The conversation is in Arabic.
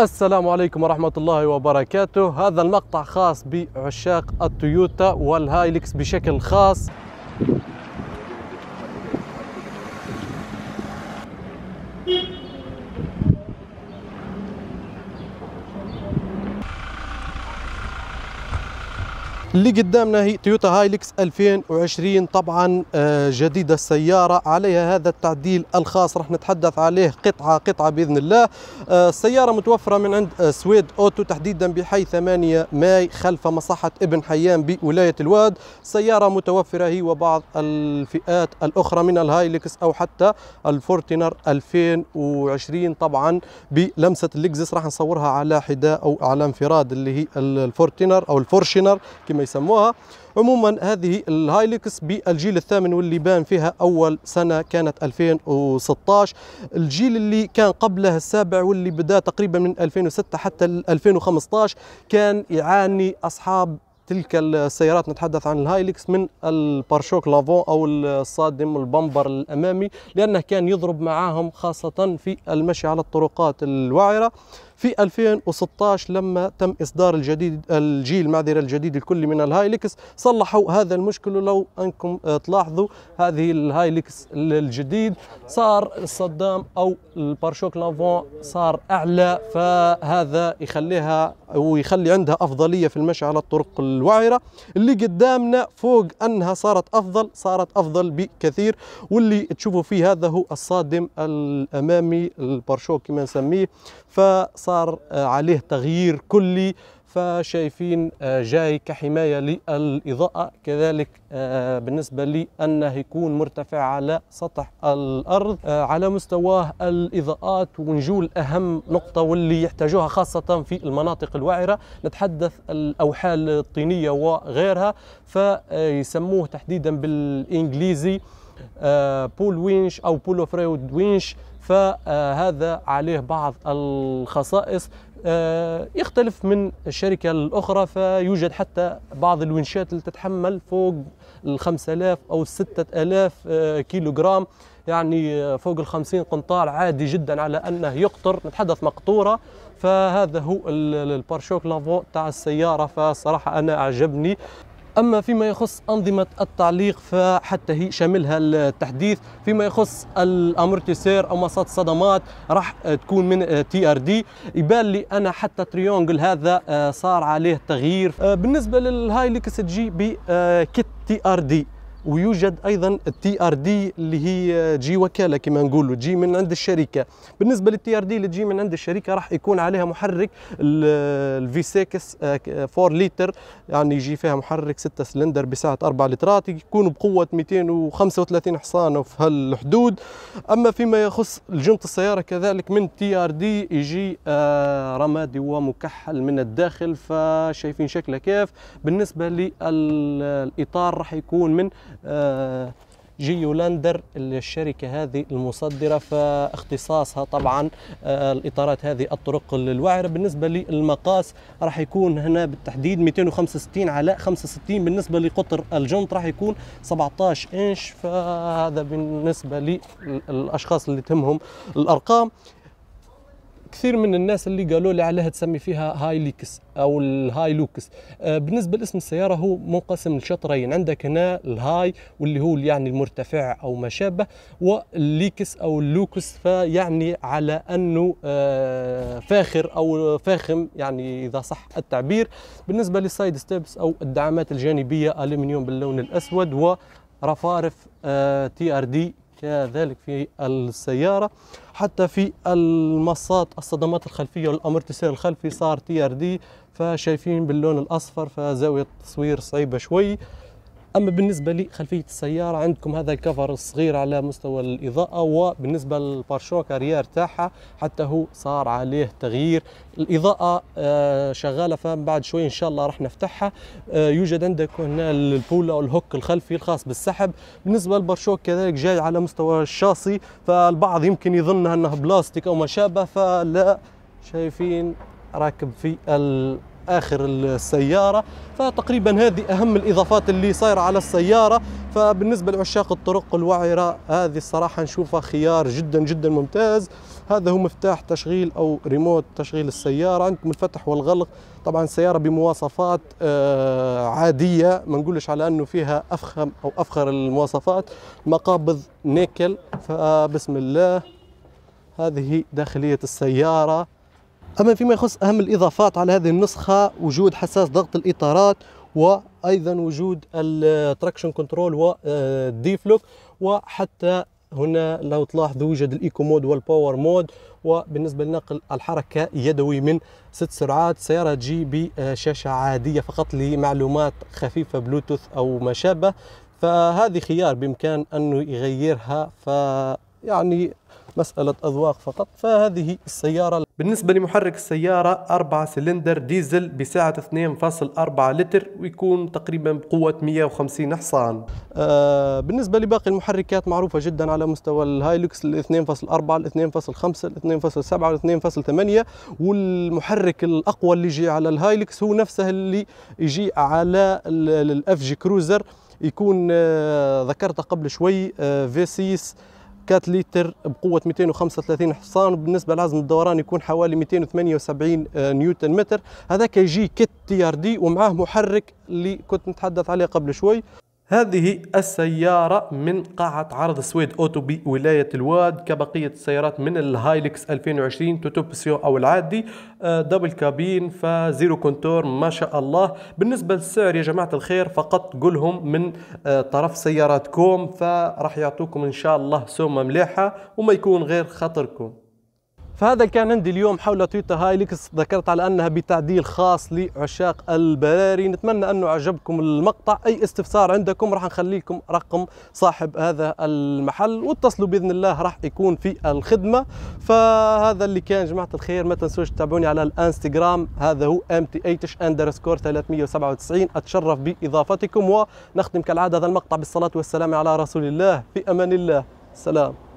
السلام عليكم ورحمة الله وبركاته هذا المقطع خاص بعشاق التويوتا والهايلكس بشكل خاص اللي قدامنا هي تويوتا هايلكس 2020 طبعا آه، جديدة السيارة عليها هذا التعديل الخاص راح نتحدث عليه قطعة قطعة بإذن الله آه، السيارة متوفرة من عند آه، سويد أوتو تحديدا بحي 8 ماي خلف مصحة ابن حيان بولاية الواد سيارة متوفرة هي وبعض الفئات الأخرى من الهايلكس أو حتى الفورتينر 2020 طبعا بلمسة اللكزس راح نصورها على حداء أو على انفراد اللي هي الفورتينر أو الفورشينر كما يسموها عموما هذه الهايلكس بالجيل الثامن واللي بان فيها اول سنه كانت 2016 الجيل اللي كان قبله السابع واللي بدا تقريبا من 2006 حتى 2015 كان يعاني اصحاب تلك السيارات نتحدث عن الهايلكس من البارشوك لافون او الصادم البمبر الامامي لانه كان يضرب معاهم خاصه في المشي على الطرقات الوعره في 2016 لما تم إصدار الجديد الجيل معذرة الجديد الكلي من الهايلكس صلحوا هذا المشكل لو أنكم آه، تلاحظوا هذه الهايلكس الجديد صار الصدام أو البارشوك لافون صار أعلى فهذا يخليها ويخلي عندها أفضلية في المشي على الطرق الوعرة اللي قدامنا فوق أنها صارت أفضل صارت أفضل بكثير واللي تشوفوا فيه هذا هو الصادم الأمامي البارشوك كما نسميه فصار صار آه، عليه تغيير كلي فشايفين آه، جاي كحماية للإضاءة كذلك آه، بالنسبة لي أنه يكون مرتفع على سطح الأرض على مستواه الإضاءات ونجول أهم نقطة واللي يحتاجوها خاصة في المناطق الوعرة نتحدث الأوحال الطينية وغيرها فيسموه تحديدا بالإنجليزي بول آه، وينش او بولو فرويد وينش فهذا عليه بعض الخصائص آه، يختلف من الشركة الأخرى فيوجد حتى بعض الونشات اللي تتحمل فوق ال 5000 أو 6000 آه، كيلوغرام يعني فوق ال 50 قنطار عادي جدا على أنه يقطر نتحدث مقطورة فهذا هو البارشوك لافو تاع السيارة فصراحة أنا أعجبني أما فيما يخص أنظمة التعليق فحتى هي شاملها التحديث فيما يخص الأمورتيسير أو مسات الصدمات راح تكون من تي ار دي يبان لي أنا حتى تريونجل هذا آه، صار عليه تغيير آه، بالنسبة للهايلكس تجي بكت آه، تي ار دي ويوجد ايضا التي ار دي اللي هي تجي وكاله كما نقولوا تجي من عند الشركه بالنسبه للتي ار دي اللي تجي من عند الشركه راح يكون عليها محرك الفي 6 4 لتر يعني يجي فيها محرك 6 سلندر بسعه 4 لترات يكون بقوه 235 حصان وفي هالحدود اما فيما يخص جنط السياره كذلك من تي ار دي يجي آه، رمادي ومكحل من الداخل فشايفين شكله كيف بالنسبه للاطار راح يكون من آه، جيولاندر الشركة هذه المصدرة فاختصاصها طبعا آه، الإطارات هذه الطرق الوعرة بالنسبة للمقاس راح يكون هنا بالتحديد 265 على 65 بالنسبة لقطر الجنط راح يكون 17 إنش فهذا بالنسبة للأشخاص اللي تهمهم الأرقام كثير من الناس اللي قالوا لي عليها تسمي فيها هاي ليكس او الهاي لوكس آه، بالنسبه لاسم السياره هو منقسم لشطرين عندك هنا الهاي واللي هو يعني المرتفع او ما شابه والليكس او اللوكس فيعني على انه آه، فاخر او فاخم يعني اذا صح التعبير بالنسبه للسايد ستيبس او الدعامات الجانبيه الومنيوم باللون الاسود ورفارف تي ار دي كذلك في السيارة حتى في المصات الصدمات الخلفية والأمرتسير الخلفي صار تي ار دي فشايفين باللون الأصفر فزاوية التصوير صعيبة شوي اما بالنسبه لخلفيه السياره عندكم هذا الكفر الصغير على مستوى الاضاءه وبالنسبه للبارشوك اريير تاعها حتى هو صار عليه تغيير الاضاءه آه، شغاله فمن بعد شوي ان شاء الله راح نفتحها آه، يوجد عندك هنا البوله الهوك الخلفي الخاص بالسحب بالنسبه للبارشوك كذلك جاي على مستوى الشاصي فالبعض يمكن يظن انه بلاستيك او ما شابه فلا شايفين راكب في ال اخر السياره فتقريبا هذه اهم الاضافات اللي صايره على السياره فبالنسبه لعشاق الطرق الوعره هذه الصراحه نشوفها خيار جدا جدا ممتاز هذا هو مفتاح تشغيل او ريموت تشغيل السياره عندكم الفتح والغلق طبعا السياره بمواصفات آه، عاديه ما نقولش على انه فيها افخم او افخر المواصفات مقابض نيكل فبسم الله هذه داخليه السياره أما فيما يخص أهم الإضافات على هذه النسخة وجود حساس ضغط الإطارات وأيضا وجود التراكشن كنترول والديفلوك وحتى هنا لو تلاحظوا يوجد الايكو مود والباور مود وبالنسبه لنقل الحركه يدوي من ست سرعات سياره جي بشاشه آه، عاديه فقط لمعلومات خفيفه بلوتوث او ما شابه فهذه خيار بامكان انه يغيرها ف يعني مسألة أذواق فقط فهذه السيارة بالنسبة لمحرك السيارة 4 سلندر ديزل بسعة 2.4 لتر ويكون تقريبا بقوة 150 حصان آه بالنسبة لباقي المحركات معروفة جدا على مستوى الهايلوكس 2.4 2.5 2.7 وال 2.8 والمحرك الأقوى اللي يجي على الهايلوكس هو نفسه اللي يجي على الاف جي كروزر يكون آه ذكرته قبل شوي آه في 6 4 لتر بقوه 235 حصان وبالنسبة لعزم الدوران يكون حوالي 278 آه، نيوتن متر هذا كيجي كت تي ار دي ومعاه محرك اللي كنت نتحدث عليه قبل شوي هذه السيارة من قاعة عرض سويد أوتو بولاية الواد كبقية السيارات من الهايلكس 2020 توتوبسيو أو العادي آه، دبل كابين فزيرو كونتور ما شاء الله بالنسبة للسعر يا جماعة الخير فقط قولهم من آه، طرف سياراتكم فراح يعطوكم إن شاء الله سومة مليحة وما يكون غير خطركم فهذا كان عندي اليوم حول تويوتا هايلكس ذكرت على انها بتعديل خاص لعشاق البراري نتمنى انه عجبكم المقطع اي استفسار عندكم راح نخليكم رقم صاحب هذا المحل واتصلوا باذن الله راح يكون في الخدمه فهذا اللي كان جماعه الخير ما تنسوش تتابعوني على الانستغرام هذا هو ام تي اتش اندرسكور 397 اتشرف باضافتكم ونختم كالعاده هذا المقطع بالصلاه والسلام على رسول الله في امان الله سلام